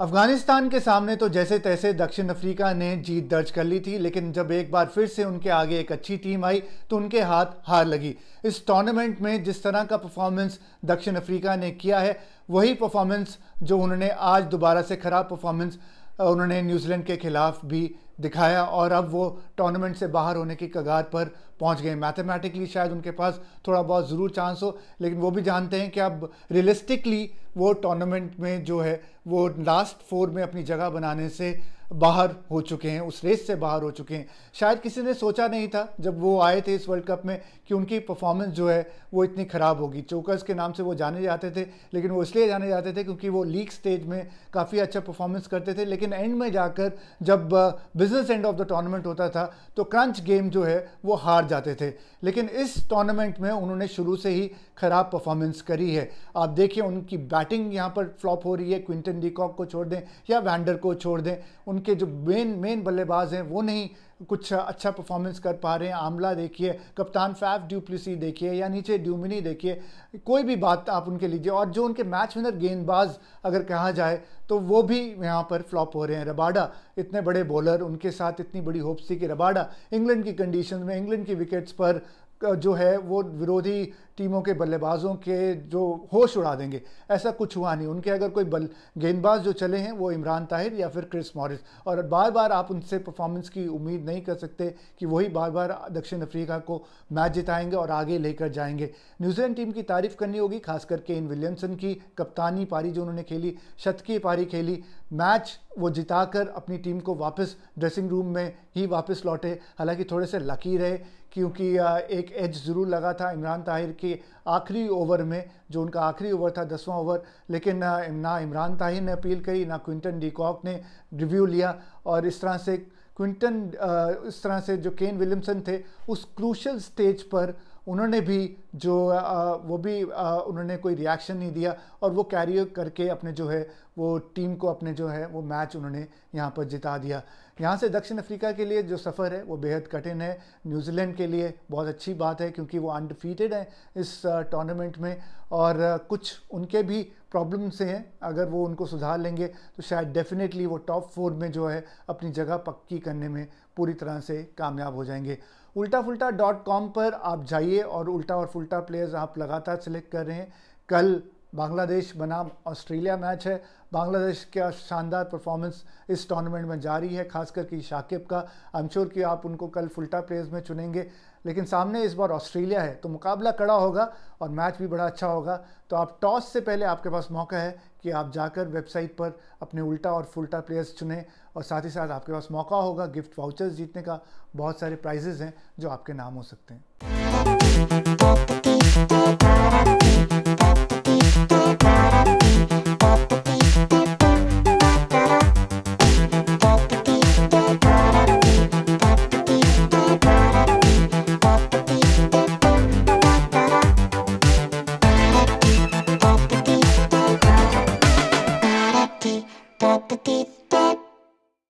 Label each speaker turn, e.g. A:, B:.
A: अफगानिस्तान के सामने तो जैसे तैसे दक्षिण अफ्रीका ने जीत दर्ज कर ली थी लेकिन जब एक बार फिर से उनके आगे एक अच्छी टीम आई तो उनके हाथ हार लगी इस टूर्नामेंट में जिस तरह का परफॉर्मेंस दक्षिण अफ्रीका ने किया है वही परफॉर्मेंस जो उन्होंने आज दोबारा से खराब परफॉर्मेंस उन्होंने न्यूजीलैंड के खिलाफ भी दिखाया और अब वो टूर्नामेंट से बाहर होने की कगार पर पहुंच गए मैथमेटिकली शायद उनके पास थोड़ा बहुत ज़रूर चांस हो लेकिन वो भी जानते हैं कि अब रियलिस्टिकली वो टूर्नामेंट में जो है वो लास्ट फोर में अपनी जगह बनाने से बाहर हो चुके हैं उस रेस से बाहर हो चुके हैं शायद किसी ने सोचा नहीं था जब वो आए थे इस वर्ल्ड कप में कि उनकी परफॉर्मेंस जो है वो इतनी ख़राब होगी चोकर्स के नाम से वो जाने जाते थे लेकिन वो इसलिए जाने जाते थे क्योंकि वो लीग स्टेज में काफ़ी अच्छा परफॉर्मेंस करते थे लेकिन एंड में जाकर जब business end of the tournament होता था तो क्रंच गेम जो है वो हार जाते थे लेकिन इस टूर्नामेंट में उन्होंने शुरू से ही ख़राब परफॉर्मेंस करी है आप देखिए उनकी बैटिंग यहाँ पर फ्लॉप हो रही है क्विंटन डीकॉक को छोड़ दें या वैंडर को छोड़ दें उन उनके जो मेन मेन बल्लेबाज हैं वो नहीं कुछ अच्छा परफॉर्मेंस कर पा रहे हैं आमला देखिए कप्तान फैफ ड्यूप्लिसी देखिए या नीचे ड्यूमिनी देखिए कोई भी बात आप उनके लीजिए और जो उनके मैच विनर गेंदबाज अगर कहा जाए तो वो भी यहाँ पर फ्लॉप हो रहे हैं रबाडा इतने बड़े बॉलर उनके साथ इतनी बड़ी होप्स थी कि रबाडा इंग्लैंड की कंडीशन में इंग्लैंड की विकेट्स पर जो है वो विरोधी टीमों के बल्लेबाजों के जो होश उड़ा देंगे ऐसा कुछ हुआ नहीं उनके अगर कोई बल गेंदबाज जो चले हैं वो इमरान ताहिर या फिर क्रिस मॉरिस और बार बार आप उनसे परफॉर्मेंस की उम्मीद नहीं कर सकते कि वही बार बार दक्षिण अफ्रीका को मैच जिताएंगे और आगे लेकर जाएंगे न्यूजीलैंड टीम की तारीफ करनी होगी खास करके इन विलियमसन की कप्तानी पारी जो उन्होंने खेली शतकीय पारी खेली मैच वो जिता कर अपनी टीम को वापस ड्रेसिंग रूम में ही वापस लौटे हालांकि थोड़े से लकी रहे क्योंकि एक एज ज़रूर लगा था इमरान ताहिर के आखिरी ओवर में जो उनका आखिरी ओवर था दसवां ओवर लेकिन ना इमरान ताहिर ने अपील करी ना क्विंटन डीकॉक ने रिव्यू लिया और इस तरह से क्विंटन इस तरह से जो केन विलियमसन थे उस क्रूशल स्टेज पर उन्होंने भी जो वो भी उन्होंने कोई रिएक्शन नहीं दिया और वो कैरी करके अपने जो है वो टीम को अपने जो है वो मैच उन्होंने यहाँ पर जिता दिया यहाँ से दक्षिण अफ्रीका के लिए जो सफ़र है वो बेहद कठिन है न्यूजीलैंड के लिए बहुत अच्छी बात है क्योंकि वो अनडिफीटेड हैं इस टूर्नामेंट में और कुछ उनके भी प्रॉब्लम से हैं अगर वो उनको सुधार लेंगे तो शायद डेफिनेटली वो टॉप फोर में जो है अपनी जगह पक्की करने में पूरी तरह से कामयाब हो जाएंगे उल्टा फुलटा डॉट कॉम पर आप जाइए और उल्टा और फुलटा प्लेयर्स आप लगातार सेलेक्ट कर रहे हैं कल बांग्लादेश बनाम ऑस्ट्रेलिया मैच है बांग्लादेश का शानदार परफॉर्मेंस इस टूर्नामेंट में जारी है खास करके शाकिब का अमशोर कि आप उनको कल फुलटा प्लेयर्स में चुनेंगे लेकिन सामने इस बार ऑस्ट्रेलिया है तो मुकाबला कड़ा होगा और मैच भी बड़ा अच्छा होगा तो आप टॉस से पहले आपके पास मौका है कि आप जाकर वेबसाइट पर अपने उल्टा और फुलटा प्लेयर्स चुनें और साथ ही साथ आपके पास मौका होगा गिफ्ट वाउचर्स जीतने का बहुत सारे प्राइजेज हैं जो आपके नाम हो सकते हैं did.